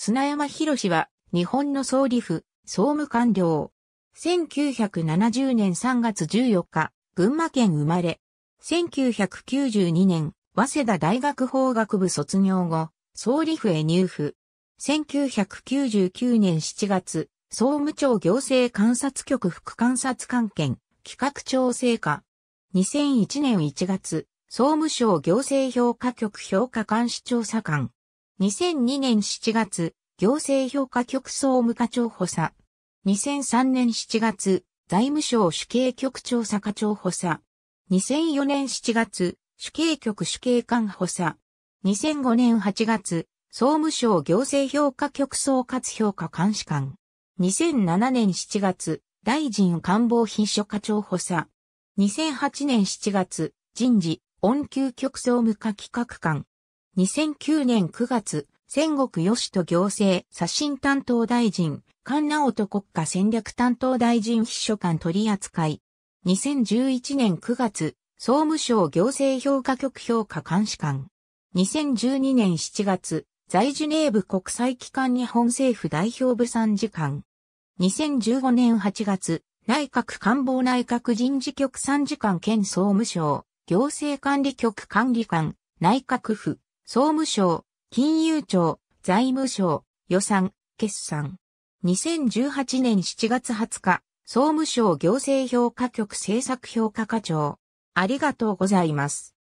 砂山博は、日本の総理府、総務官僚。1970年3月14日、群馬県生まれ。1992年、早稲田大学法学部卒業後、総理府へ入府。1999年7月、総務庁行政観察局副観察官兼、企画調整課。2001年1月、総務省行政評価局評価監視調査官。2002年7月、行政評価局総務課長補佐。2003年7月、財務省主計局調査課長補佐。2004年7月、主計局主計官補佐。2005年8月、総務省行政評価局総括評価監視官。2007年7月、大臣官房秘書課長補佐。2008年7月、人事、恩給局総務課企画官。2009年9月、戦国義と行政刷新担当大臣、菅直人国家戦略担当大臣秘書官取扱い。2011年9月、総務省行政評価局評価監視官。2012年7月、在ジュネーブ国際機関日本政府代表部参事官。2015年8月、内閣官房内閣人事局参事官兼総務省、行政管理局管理官、内閣府、総務省、金融庁、財務省、予算、決算。2018年7月20日、総務省行政評価局政策評価課長。ありがとうございます。